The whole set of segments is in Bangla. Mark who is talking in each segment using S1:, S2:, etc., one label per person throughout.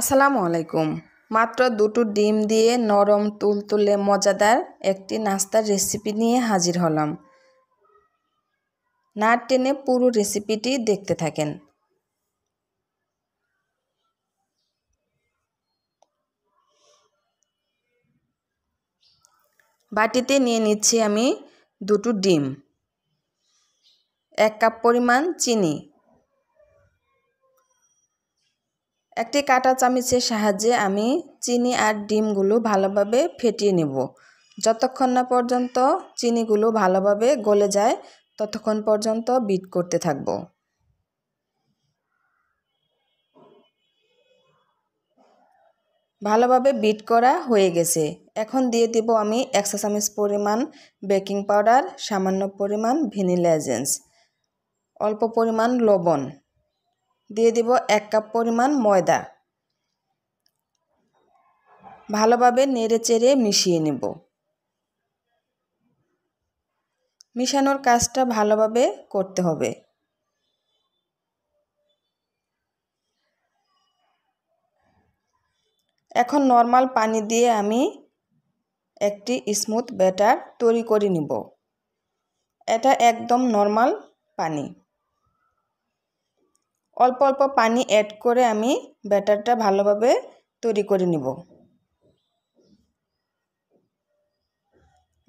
S1: আসসালামু আলাইকুম মাত্র দুটো ডিম দিয়ে নরম তুল তুলে মজাদার একটি নাস্তার রেসিপি নিয়ে হাজির হলাম না টেনে পুরো রেসিপিটি দেখতে থাকেন বাটিতে নিয়ে নিচ্ছি আমি দুটো ডিম এক কাপ পরিমাণ চিনি একটি কাটা চামিচের সাহায্যে আমি চিনি আর ডিমগুলো ভালোভাবে ফেটিয়ে নেব যতক্ষণ না পর্যন্ত চিনিগুলো ভালোভাবে গলে যায় ততক্ষণ পর্যন্ত বিট করতে থাকব ভালোভাবে বিট করা হয়ে গেছে এখন দিয়ে দিব আমি একশো চামচ পরিমাণ বেকিং পাউডার সামান্য পরিমাণ ভ্যানিলা এজেন্স অল্প পরিমাণ লবণ দিয়ে দেব এক কাপ পরিমাণ ময়দা ভালোভাবে নেড়ে চেড়ে মিশিয়ে নেব মিশানোর কাজটা ভালোভাবে করতে হবে এখন নর্মাল পানি দিয়ে আমি একটি স্মুথ ব্যাটার তৈরি করে নিব এটা একদম নর্মাল পানি অল্প অল্প পানি অ্যাড করে আমি ব্যাটারটা ভালোভাবে তৈরি করে নিব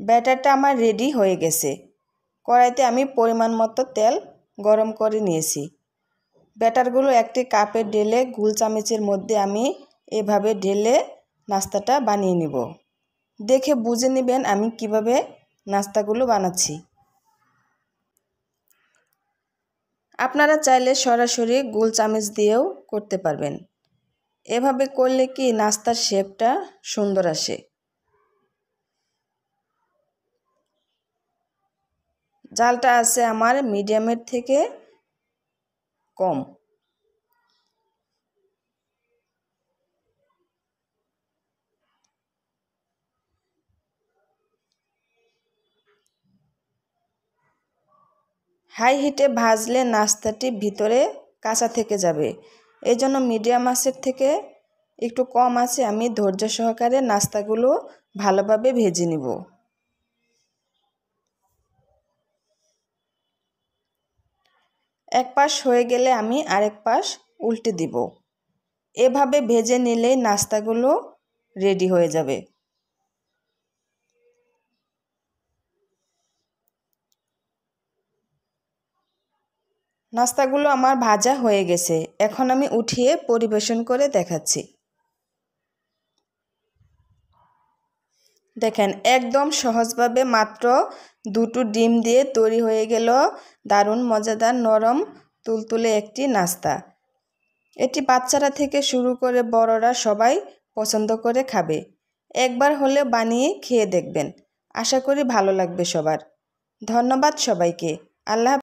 S1: ব্যাটারটা আমার রেডি হয়ে গেছে কড়াইতে আমি পরিমাণ মতো তেল গরম করে নিয়েছি ব্যাটারগুলো একটি কাপে ঢেলে গুল চামচের মধ্যে আমি এভাবে ঢেলে নাস্তাটা বানিয়ে নিব দেখে বুঝে নেবেন আমি কিভাবে নাস্তাগুলো বানাচ্ছি আপনারা চাইলে সরাসরি গোল চামচ দিয়েও করতে পারবেন এভাবে করলে কি নাস্তার শেপটা সুন্দর আসে জালটা আছে আমার মিডিয়ামের থেকে কম হাই হিটে ভাজলে নাস্তাটি ভিতরে কাঁচা থেকে যাবে এই জন্য মিডিয়াম আঁচের থেকে একটু কম আছে আমি ধৈর্য সহকারে নাস্তাগুলো ভালোভাবে ভেজে নিব এক পাশ হয়ে গেলে আমি আরেক পাশ উল্টে দিব এভাবে ভেজে নিলে নাস্তাগুলো রেডি হয়ে যাবে নাস্তাগুলো আমার ভাজা হয়ে গেছে এখন আমি উঠিয়ে পরিবেশন করে দেখাচ্ছি দেখেন একদম সহজভাবে মাত্র দুটো ডিম দিয়ে তৈরি হয়ে গেল দারুণ মজাদার নরম তুলতুলে একটি নাস্তা এটি বাচ্চারা থেকে শুরু করে বড়রা সবাই পছন্দ করে খাবে একবার হলে বানিয়ে খেয়ে দেখবেন আশা করি ভালো লাগবে সবার ধন্যবাদ সবাইকে আল্লাহ